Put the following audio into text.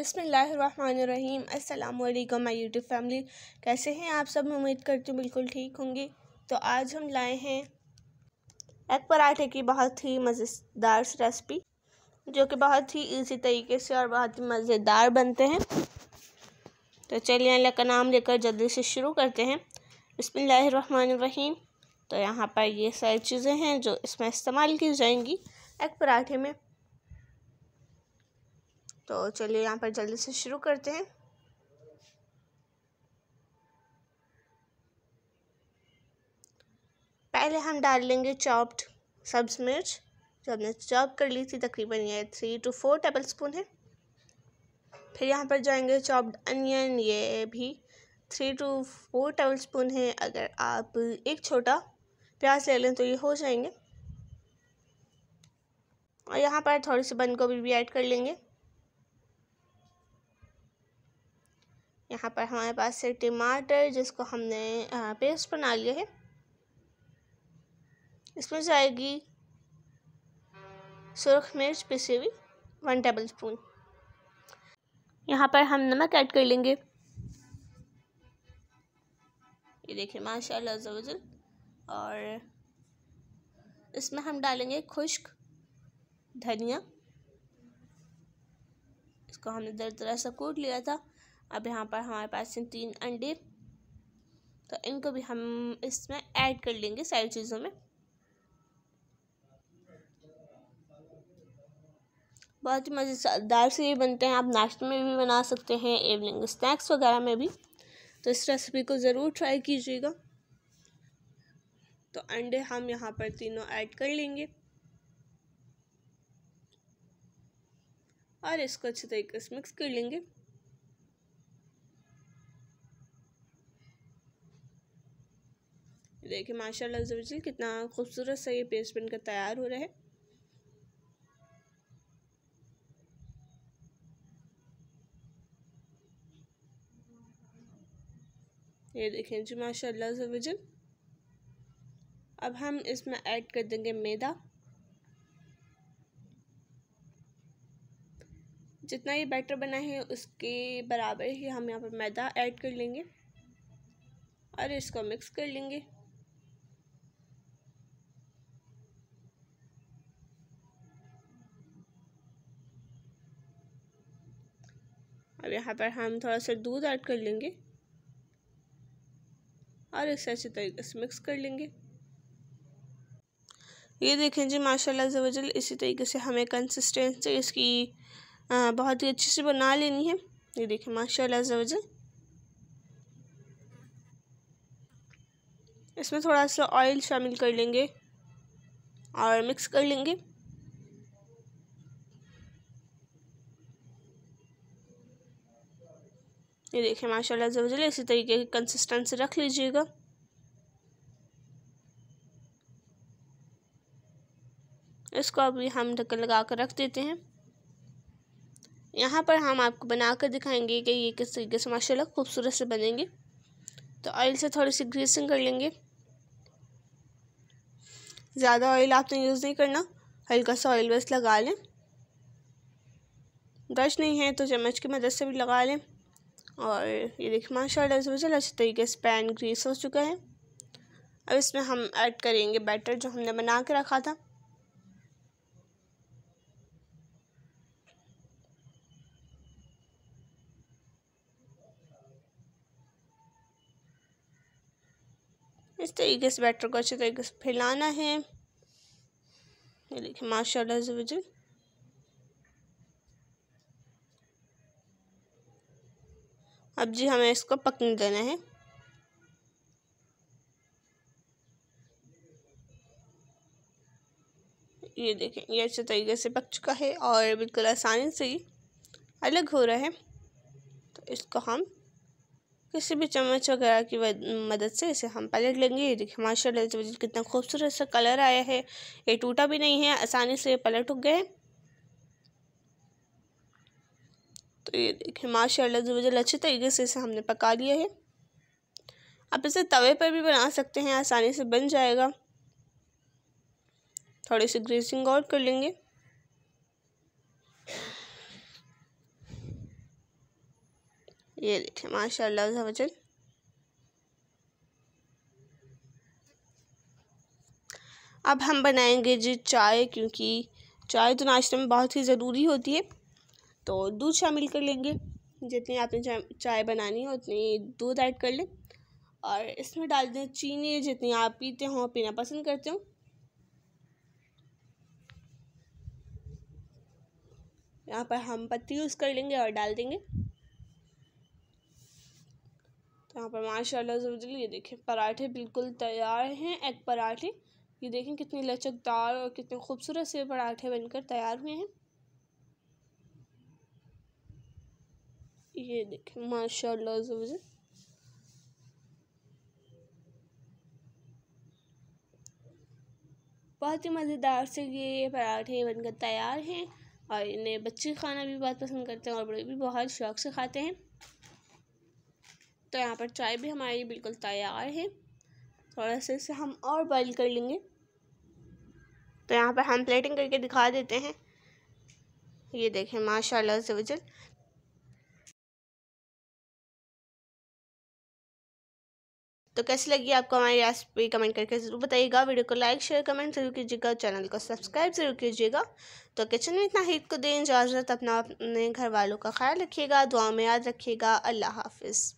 बसमीम अल्लाम my YouTube family कैसे हैं आप सब उम्मीद करती हूँ बिल्कुल ठीक होंगे तो आज हम लाए हैं एग पराठे की बहुत ही मज़ेदार रेसिपी जो कि बहुत ही इजी तरीके से और बहुत ही मज़ेदार बनते हैं तो चलिए अल्लाह का नाम लेकर जल्दी से शुरू करते हैं बसमीम तो यहाँ पर ये सारी चीज़ें हैं जो इसमें इस्तेमाल की जाएंगी एग पराठे में तो चलिए यहाँ पर जल्दी से शुरू करते हैं पहले हम डाल लेंगे चॉप्ड सब्ज मिर्च जो हमने चॉप कर ली थी तकरीबन ये three two four tablespoon है फिर यहाँ पर जाएंगे चॉप्ड अनियन ये भी three two four tablespoon है अगर आप एक छोटा प्याज ले लें तो ये हो जाएंगे और यहाँ पर थोड़ी सी बंद गोभी भी ऐड कर लेंगे यहाँ पर हमारे पास है टमाटर जिसको हमने पेस्ट बना लिया है इसमें जाएगी सुरख मिर्च पिसी हुई वन टेबल स्पून यहाँ पर हम नमक ऐड कर लेंगे ये देखिए माशाल्लाह जवजल और इसमें हम डालेंगे खुश्क धनिया इसको हमने दर तरह से कूट लिया था अब यहाँ पर हमारे पास हैं तीन अंडे तो इनको भी हम इसमें ऐड कर लेंगे सारी चीज़ों में बहुत ही मज़ेदार से ये बनते हैं आप नाश्ते में भी बना सकते हैं इवनिंग स्नैक्स वगैरह में भी तो इस रेसिपी को ज़रूर ट्राई कीजिएगा तो अंडे हम यहाँ पर तीनों ऐड कर लेंगे और इसको अच्छे तरीके से मिक्स कर लेंगे देखिए माशाल्लाह जवजिल कितना खूबसूरत सा ये पेस्ट बनकर तैयार हो रहा है ये देखें जी माशाल्लाह जवजिल अब हम इसमें ऐड कर देंगे मैदा जितना ये बैटर बना है उसके बराबर ही हम यहाँ पर मैदा ऐड कर लेंगे और इसको मिक्स कर लेंगे अब यहाँ पर हम थोड़ा सा दूध ऐड कर लेंगे और इसे अच्छी तरीके से तो मिक्स कर लेंगे ये देखें जी माशाल्लाह जवजल इसी तरीके से हमें कंसिस्टेंसी इसकी बहुत ही अच्छे से बना लेनी है ये देखें माशाल्लाह जवजल इसमें थोड़ा सा ऑयल शामिल कर लेंगे और मिक्स कर लेंगे ये देखिए माशाल्लाह जबरजल इसी तरीके की कंसिस्टेंसी रख लीजिएगा इसको अभी हम ढक्कन लगा कर रख देते हैं यहाँ पर हम आपको बना कर दिखाएंगे कि ये किस तरीके से माशाल्लाह खूबसूरत से बनेंगे तो ऑयल से थोड़ी सी ग्रीसिंग कर लेंगे ज़्यादा ऑयल आपने यूज़ नहीं करना हल्का सा ऑयल बस लगा लें ब्रश नहीं है तो चम्मच की मदद से भी लगा लें और ये देखिए माशाल्लाह से वजह अच्छे तरीके से पैन ग्रीस हो चुका है अब इसमें हम ऐड करेंगे बैटर जो हमने बना के रखा था इस तरीके से बैटर को अच्छे तरीके से फैलाना है ये देखिए माशाल्लाह से वजह अब जी हमें इसको पकने देना है ये देखें ये अच्छे तरीके से पक चुका है और बिल्कुल आसानी से ही अलग हो रहा है तो इसको हम किसी भी चम्मच वगैरह की मदद से इसे हम पलट लेंगे ये देखिए माशाल्लाह कितना खूबसूरत सा कलर आया है ये टूटा भी नहीं है आसानी से ये पलट उग गए तो ये देखिए माशाल्लाह जो वजह अच्छे तरीके से इसे हमने पका लिया है आप इसे तवे पर भी बना सकते हैं आसानी से बन जाएगा थोड़ी सी ग्रेसिंग और कर लेंगे ये देखें माशाल्लाह वजन अब हम बनाएंगे जी चाय क्योंकि चाय तो नाश्ते में बहुत ही ज़रूरी होती है तो दूध शामिल कर लेंगे जितनी आपने चाय बनानी है उतनी दूध ऐड कर लें और इसमें डाल दें चीनी जितनी आप पीते हो पीना पसंद करते हो यहाँ पर हम पत्ती यूज़ कर लेंगे और डाल देंगे तो यहाँ पर ज़रूर जबरदस्त ये देखें पराठे बिल्कुल तैयार हैं एग पराठे ये देखें कितने लचकदार और कितने खूबसूरत से पराठे बनकर तैयार हुए हैं ये देखें माशाल्लाह से बहुत ही मज़ेदार से ये पराठे बनकर तैयार हैं और इन्हें बच्चे खाना भी बहुत पसंद करते हैं और बड़े भी बहुत शौक से खाते हैं तो यहाँ पर चाय भी हमारी बिल्कुल तैयार है थोड़ा सा इसे हम और बॉईल कर लेंगे तो यहाँ पर हम प्लेटिंग करके दिखा देते हैं ये देखें माशाल्लाह से वजल तो कैसी लगी आपको हमारी रेसिपी कमेंट करके ज़रूर बताइएगा वीडियो को लाइक शेयर कमेंट जरूर कीजिएगा चैनल को सब्सक्राइब जरूर कीजिएगा तो किचन में इतना हीट को दें इजाज़त अपना अपने घर वालों का ख्याल रखिएगा दुआ में याद रखिएगा अल्लाह हाफिज़